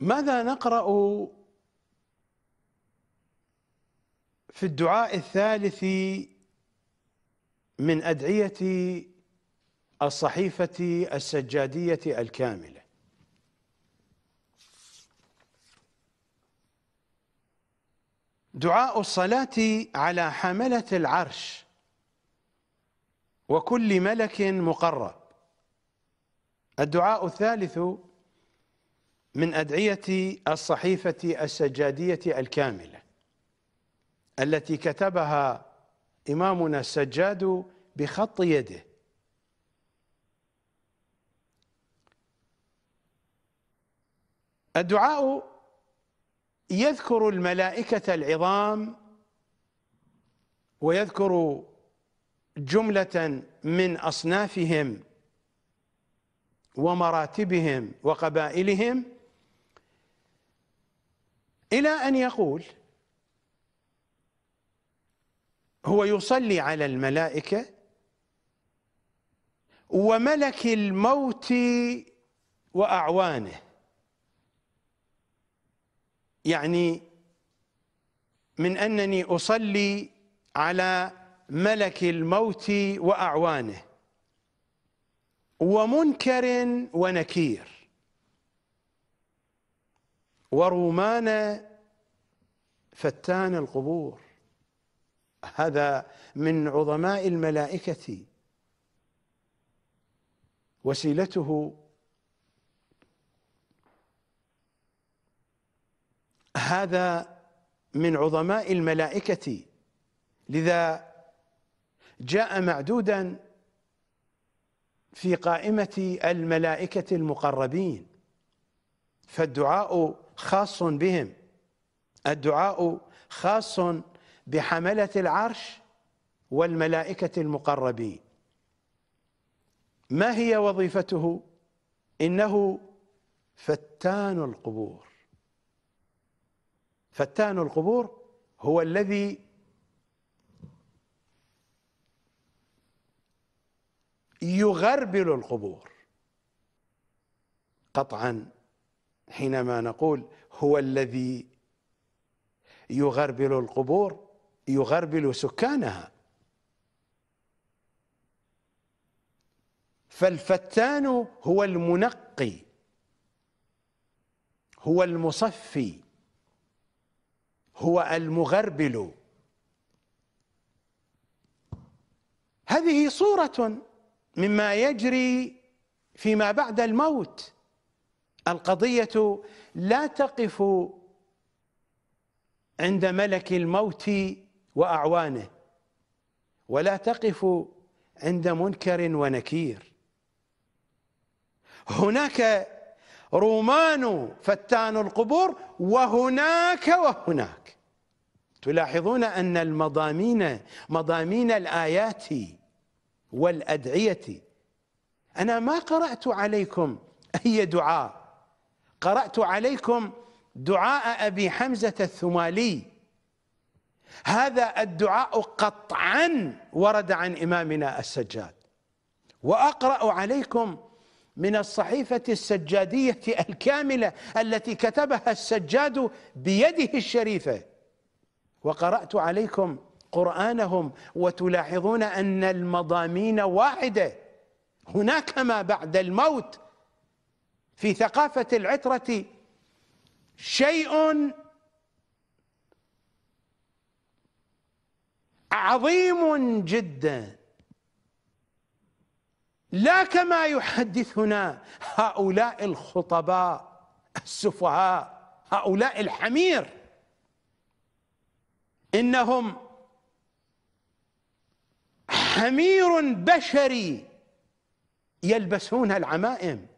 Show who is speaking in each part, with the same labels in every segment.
Speaker 1: ماذا نقرأ في الدعاء الثالث من أدعية الصحيفة السجادية الكاملة دعاء الصلاة على حملة العرش وكل ملك مقرب الدعاء الثالث من أدعية الصحيفة السجادية الكاملة التي كتبها إمامنا السجاد بخط يده الدعاء يذكر الملائكة العظام ويذكر جملة من أصنافهم ومراتبهم وقبائلهم إلى أن يقول هو يصلي على الملائكة وملك الموت وأعوانه يعني من أنني أصلي على ملك الموت وأعوانه ومنكر ونكير ورومان فتان القبور هذا من عظماء الملائكة وسيلته هذا من عظماء الملائكة لذا جاء معدودا في قائمة الملائكة المقربين فالدعاء خاص بهم الدعاء خاص بحملة العرش والملائكة المقربين ما هي وظيفته إنه فتان القبور فتان القبور هو الذي يغربل القبور قطعا حينما نقول هو الذي يغربل القبور يغربل سكانها فالفتان هو المنقي هو المصفي هو المغربل هذه صورة مما يجري فيما بعد الموت القضية لا تقف عند ملك الموت وأعوانه ولا تقف عند منكر ونكير هناك رومان فتان القبور وهناك وهناك تلاحظون أن المضامين مضامين الآيات والأدعية أنا ما قرأت عليكم أي دعاء قرأت عليكم دعاء أبي حمزة الثمالي هذا الدعاء قطعا ورد عن إمامنا السجاد وأقرأ عليكم من الصحيفة السجادية الكاملة التي كتبها السجاد بيده الشريفة وقرأت عليكم قرآنهم وتلاحظون أن المضامين واحدة هناك ما بعد الموت في ثقافة العترة شيء عظيم جدا لا كما يحدثنا هؤلاء الخطباء السفهاء هؤلاء الحمير انهم حمير بشري يلبسون العمائم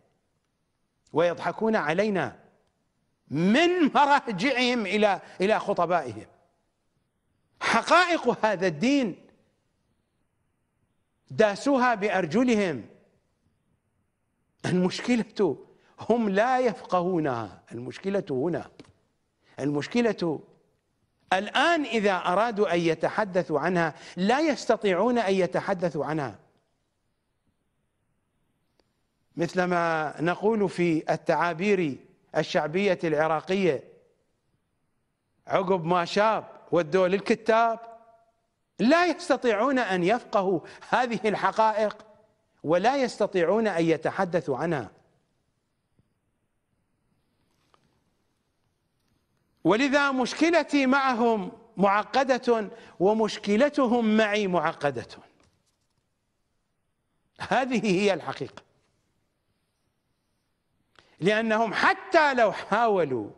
Speaker 1: ويضحكون علينا من مراجعهم إلى إلى خطبائهم حقائق هذا الدين داسوها بأرجلهم المشكلة هم لا يفقهونها المشكلة هنا المشكلة الآن إذا أرادوا أن يتحدثوا عنها لا يستطيعون أن يتحدثوا عنها مثلما نقول في التعابير الشعبية العراقية عقب ما شاب ودوا للكتاب لا يستطيعون أن يفقهوا هذه الحقائق ولا يستطيعون أن يتحدثوا عنها ولذا مشكلتي معهم معقدة ومشكلتهم معي معقدة هذه هي الحقيقة لأنهم حتى لو حاولوا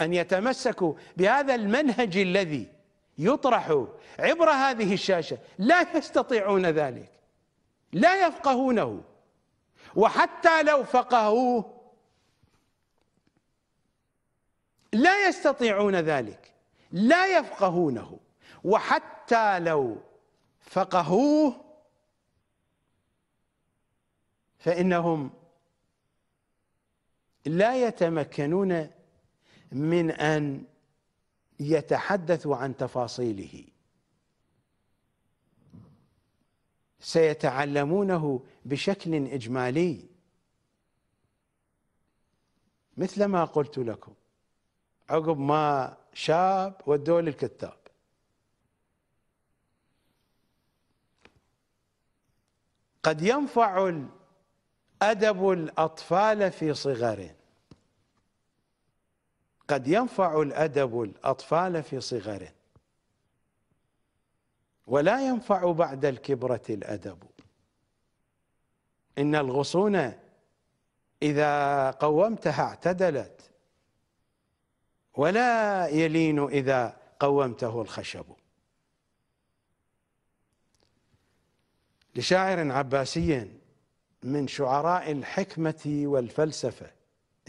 Speaker 1: أن يتمسكوا بهذا المنهج الذي يطرح عبر هذه الشاشة لا يستطيعون ذلك لا يفقهونه وحتى لو فقهوه لا يستطيعون ذلك لا يفقهونه وحتى لو فقهوه فإنهم لا يتمكنون من أن يتحدثوا عن تفاصيله سيتعلمونه بشكل إجمالي مثل ما قلت لكم عقب ما شاب ودوه للكتاب قد ينفع أدب الأطفال في صغرهم قد ينفع الأدب الأطفال في صغرهم ولا ينفع بعد الكبرة الأدب إن الغصون إذا قومتها اعتدلت ولا يلين إذا قومته الخشب لشاعر عباسي من شعراء الحكمة والفلسفة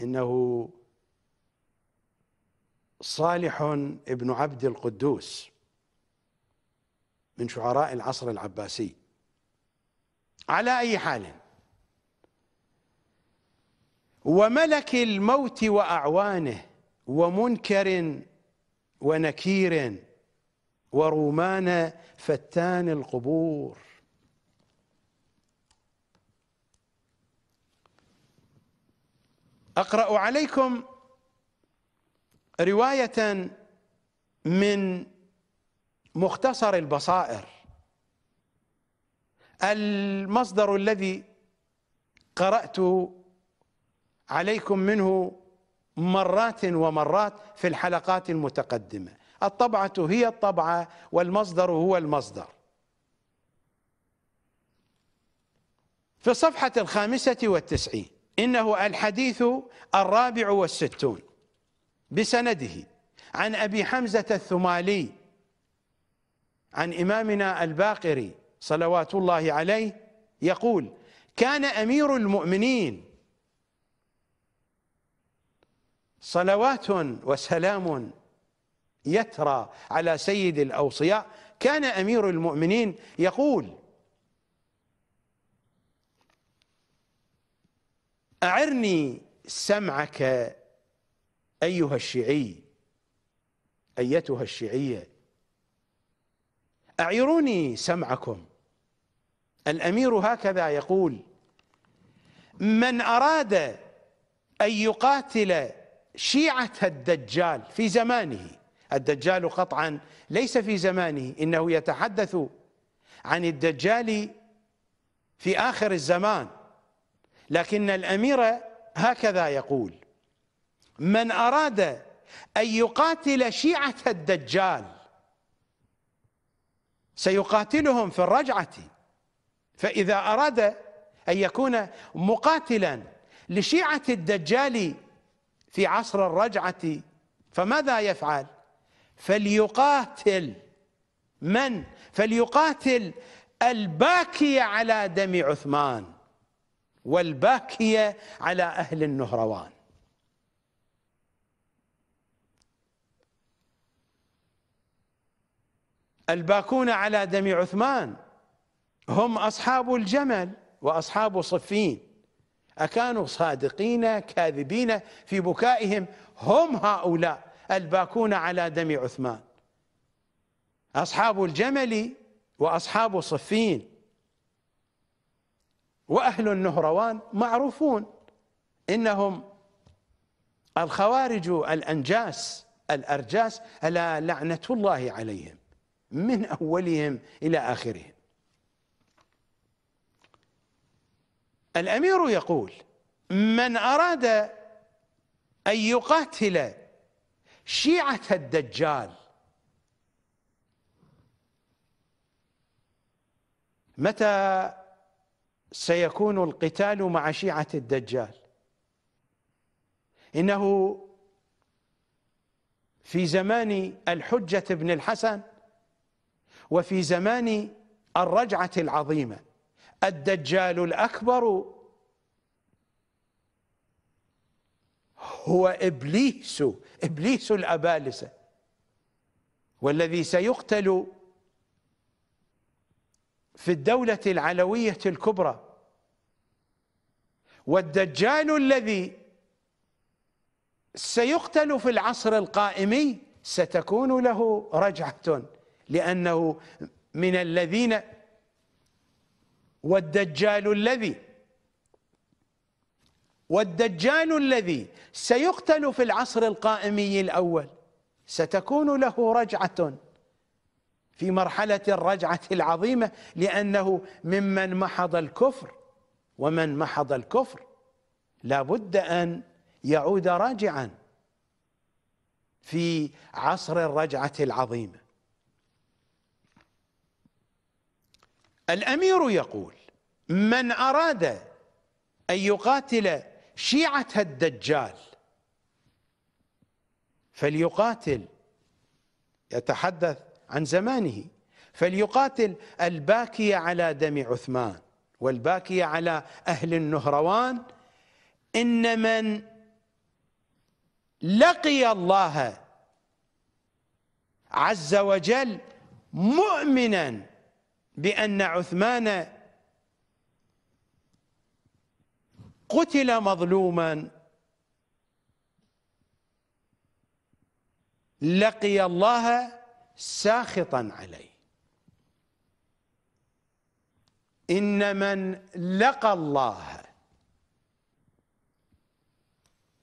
Speaker 1: إنه صالح ابن عبد القدوس من شعراء العصر العباسي على أي حال وملك الموت وأعوانه ومنكر ونكير ورومان فتان القبور اقرا عليكم روايه من مختصر البصائر المصدر الذي قرات عليكم منه مرات ومرات في الحلقات المتقدمه الطبعه هي الطبعه والمصدر هو المصدر في الصفحه الخامسه والتسعين إنه الحديث الرابع والستون بسنده عن أبي حمزة الثمالي عن إمامنا الباقري صلوات الله عليه يقول كان أمير المؤمنين صلوات وسلام يترى على سيد الأوصياء كان أمير المؤمنين يقول أعرني سمعك أيها الشيعي أيتها الشيعية أعيروني سمعكم الأمير هكذا يقول من أراد أن يقاتل شيعة الدجال في زمانه الدجال قطعا ليس في زمانه إنه يتحدث عن الدجال في آخر الزمان لكن الأمير هكذا يقول من أراد أن يقاتل شيعة الدجال سيقاتلهم في الرجعة فإذا أراد أن يكون مقاتلا لشيعة الدجال في عصر الرجعة فماذا يفعل فليقاتل من فليقاتل الباكي على دم عثمان والباكية على أهل النهروان الباكون على دم عثمان هم أصحاب الجمل وأصحاب صفين أكانوا صادقين كاذبين في بكائهم هم هؤلاء الباكون على دم عثمان أصحاب الجمل وأصحاب صفين وأهل النهروان معروفون إنهم الخوارج الأنجاس الأرجاس ألا لعنة الله عليهم من أولهم إلى آخرهم الأمير يقول من أراد أن يقاتل شيعة الدجال متى سيكون القتال مع شيعة الدجال إنه في زمان الحجة بن الحسن وفي زمان الرجعة العظيمة الدجال الأكبر هو إبليس إبليس الأبالسة والذي سيقتل في الدولة العلوية الكبرى والدجال الذي سيقتل في العصر القائم ستكون له رجعة لأنه من الذين والدجال الذي والدجال الذي سيقتل في العصر القائمي الأول ستكون له رجعة في مرحلة الرجعة العظيمة لأنه ممن محض الكفر ومن محض الكفر لابد أن يعود راجعا في عصر الرجعة العظيمة الأمير يقول من أراد أن يقاتل شيعة الدجال فليقاتل يتحدث عن زمانه فليقاتل الباكية على دم عثمان والباكية على أهل النهروان إن من لقي الله عز وجل مؤمنا بأن عثمان قتل مظلوما لقي الله ساخطا عليه إن من لقى الله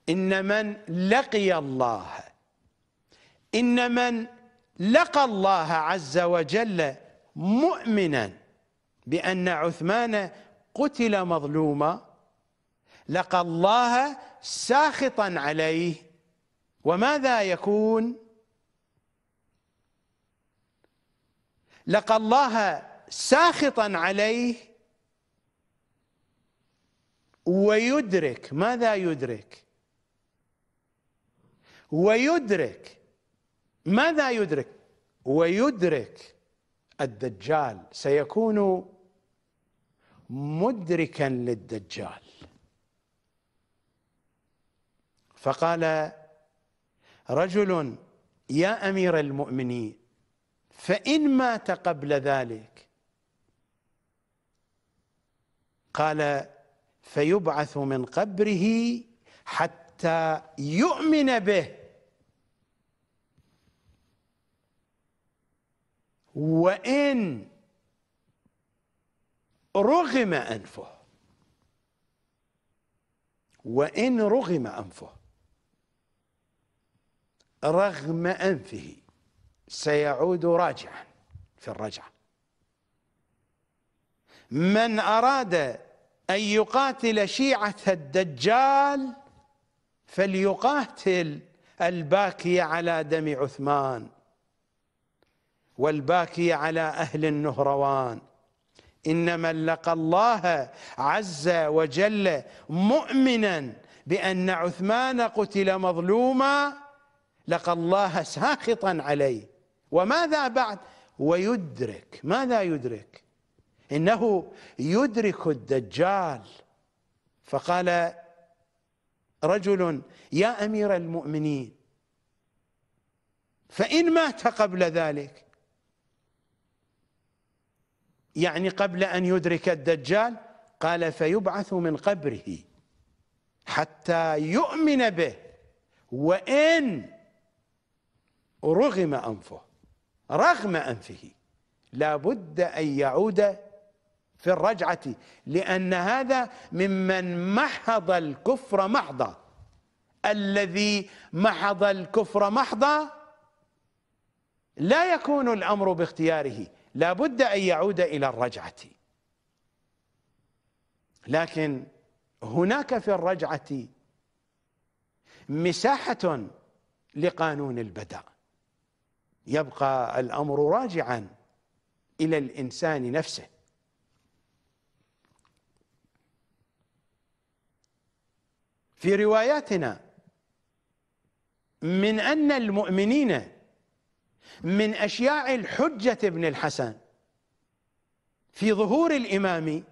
Speaker 1: إن من لقي الله إن من لقى الله عز وجل مؤمنا بأن عثمان قتل مظلوما لقى الله ساخطا عليه وماذا يكون؟ لقى الله ساخطا عليه ويدرك ماذا يدرك ويدرك ماذا يدرك ويدرك الدجال سيكون مدركا للدجال فقال رجل يا امير المؤمنين فإن مات قبل ذلك قال فيبعث من قبره حتى يؤمن به وإن رغم أنفه وإن رغم أنفه رغم أنفه سيعود راجعا في الرجعة من أراد أن يقاتل شيعة الدجال فليقاتل الباكية على دم عثمان والباكية على أهل النهروان إن من لقى الله عز وجل مؤمنا بأن عثمان قتل مظلوما لقى الله ساخطا عليه وماذا بعد ويدرك ماذا يدرك إنه يدرك الدجال فقال رجل يا أمير المؤمنين فإن مات قبل ذلك يعني قبل أن يدرك الدجال قال فيبعث من قبره حتى يؤمن به وإن رغم أنفه رغم أنفه لا بد أن يعود في الرجعة لأن هذا ممن محض الكفر محضا الذي محض الكفر محضا لا يكون الأمر باختياره لا بد أن يعود إلى الرجعة لكن هناك في الرجعة مساحة لقانون البدأ يبقى الامر راجعا الى الانسان نفسه في رواياتنا من ان المؤمنين من اشياع الحجه ابن الحسن في ظهور الامام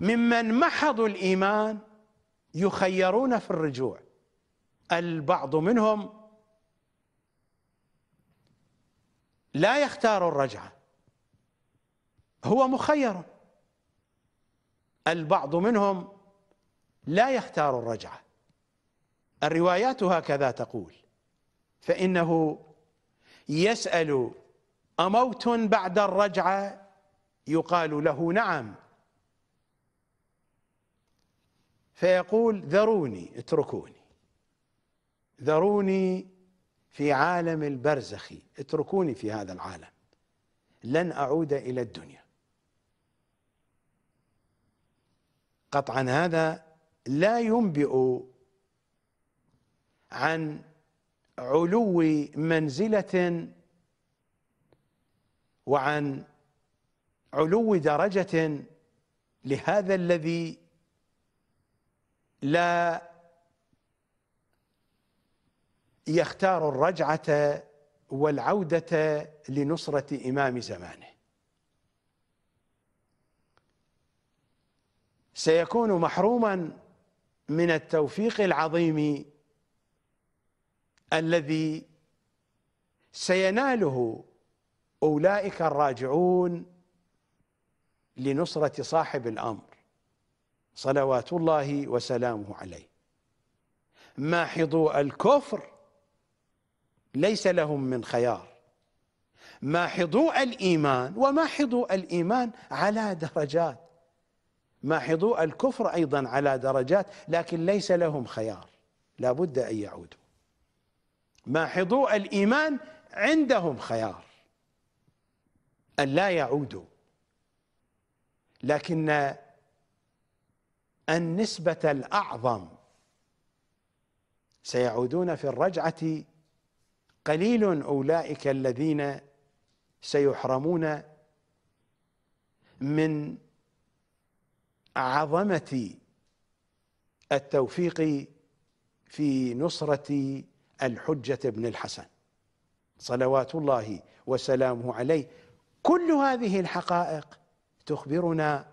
Speaker 1: ممن محضوا الايمان يخيرون في الرجوع البعض منهم لا يختار الرجعة هو مخير البعض منهم لا يختار الرجعة الروايات هكذا تقول فإنه يسأل أموت بعد الرجعة يقال له نعم فيقول ذروني اتركوني ذروني في عالم البرزخ اتركوني في هذا العالم لن اعود الى الدنيا قطعا هذا لا ينبئ عن علو منزله وعن علو درجه لهذا الذي لا يختار الرجعه والعوده لنصره امام زمانه سيكون محروما من التوفيق العظيم الذي سيناله اولئك الراجعون لنصره صاحب الامر صلوات الله وسلامه عليه ماحضو الكفر ليس لهم من خيار ماحضو الإيمان وماحضو الإيمان على درجات ماحضو الكفر أيضا على درجات لكن ليس لهم خيار لا بد أن يعودوا ماحضو الإيمان عندهم خيار أن لا يعودوا لكن النسبة الأعظم سيعودون في الرجعة قليل أولئك الذين سيحرمون من عظمة التوفيق في نصرة الحجة بن الحسن صلوات الله وسلامه عليه كل هذه الحقائق تخبرنا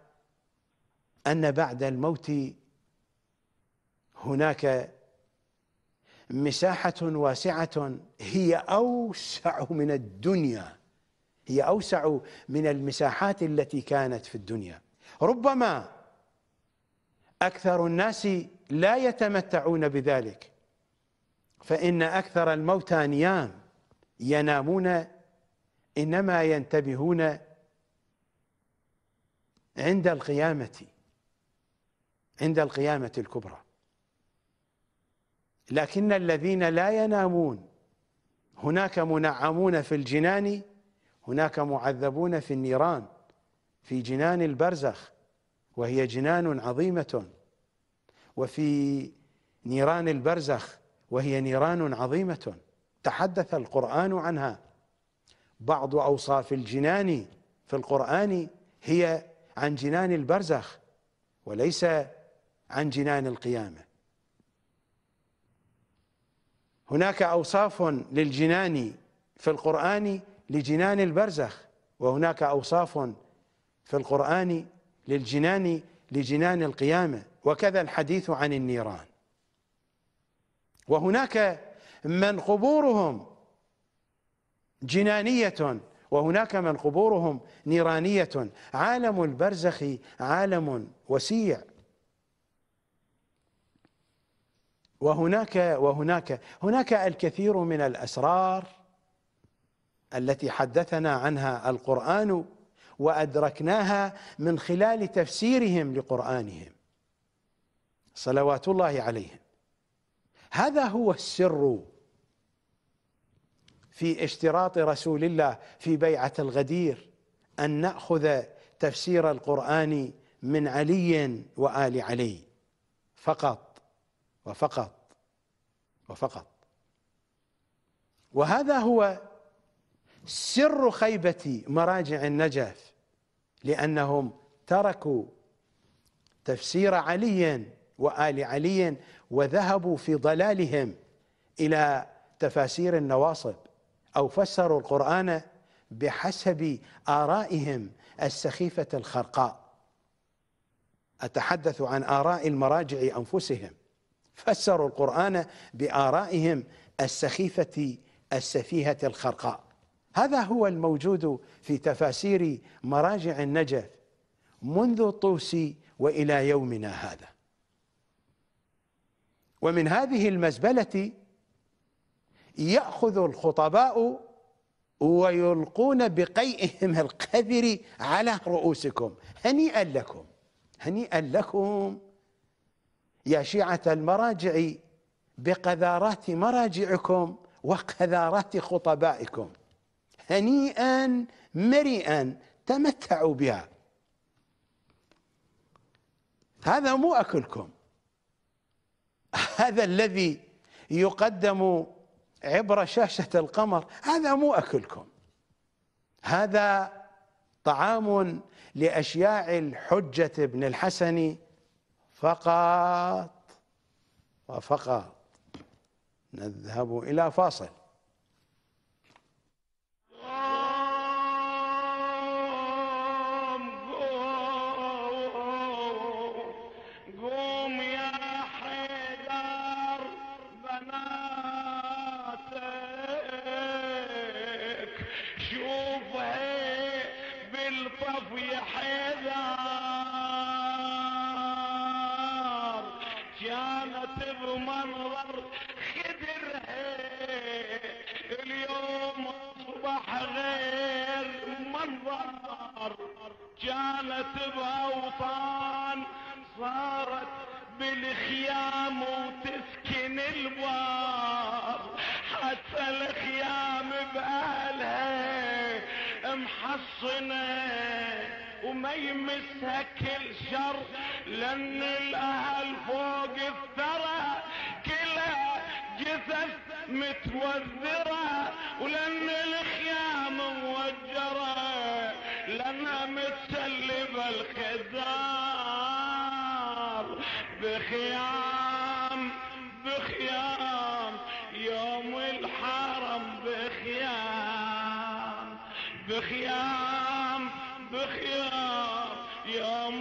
Speaker 1: أن بعد الموت هناك مساحة واسعة هي أوسع من الدنيا هي أوسع من المساحات التي كانت في الدنيا ربما أكثر الناس لا يتمتعون بذلك فإن أكثر الموتى نيام ينامون إنما ينتبهون عند القيامة عند القيامة الكبرى لكن الذين لا ينامون هناك منعمون في الجنان هناك معذبون في النيران في جنان البرزخ وهي جنان عظيمة وفي نيران البرزخ وهي نيران عظيمة تحدث القرآن عنها بعض أوصاف الجنان في القرآن هي عن جنان البرزخ وليس عن جنان القيامه هناك أوصاف للجنان في القرآن لجنان البرزخ وهناك أوصاف في القرآن للجنان لجنان القيامة وكذا الحديث عن النيران وهناك من قبورهم جنانية وهناك من قبورهم نيرانية عالم البرزخ عالم وسيع وهناك وهناك هناك الكثير من الأسرار التي حدثنا عنها القرآن وأدركناها من خلال تفسيرهم لقرآنهم صلوات الله عليهم هذا هو السر في اشتراط رسول الله في بيعة الغدير أن نأخذ تفسير القرآن من علي وآل علي فقط وفقط وفقط وهذا هو سر خيبة مراجع النجف لأنهم تركوا تفسير علي وآل علي وذهبوا في ضلالهم إلى تفاسير النواصب أو فسروا القرآن بحسب آرائهم السخيفة الخرقاء أتحدث عن آراء المراجع أنفسهم فسروا القرآن بآرائهم السخيفة السفيهة الخرقاء هذا هو الموجود في تفاسير مراجع النجف منذ طوس وإلى يومنا هذا ومن هذه المزبلة يأخذ الخطباء ويلقون بقيئهم القذر على رؤوسكم هنيئا لكم هنيئا لكم يا شيعة المراجع بقذارات مراجعكم وقذارات خطبائكم هنيئا مريئا تمتعوا بها هذا مو أكلكم هذا الذي يقدم عبر شاشة القمر هذا مو أكلكم هذا طعام لأشياع الحجة بن الحسن فقط وفقط نذهب إلى فاصل
Speaker 2: جالت باوطان صارت بالخيام وتسكن الوار حتى الخيام بأهلها محصنة وما يمسها كل شر لأن الأهل فوق الثرى كلها جثث متوذرة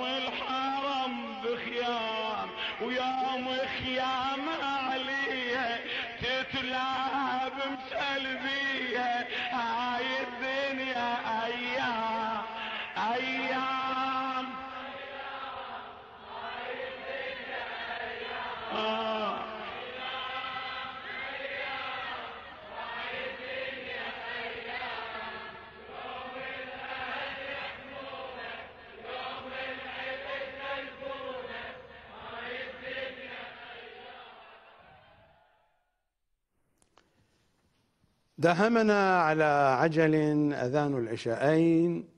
Speaker 2: الحرم بخيام ويوم خيام
Speaker 1: داهمنا على عجل أذان العشاءين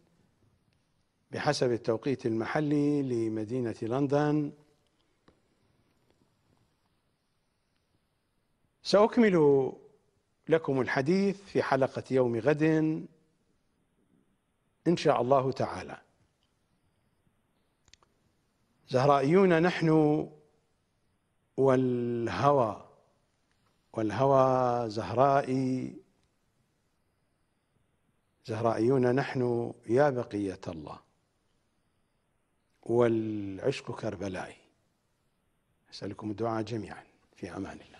Speaker 1: بحسب التوقيت المحلي لمدينة لندن سأكمل لكم الحديث في حلقة يوم غد إن شاء الله تعالى زهرائيون نحن والهوى والهوى زهرائي زهرائيون نحن يا بقية الله والعشق كربلائي أسألكم الدعاء جميعا في أمان الله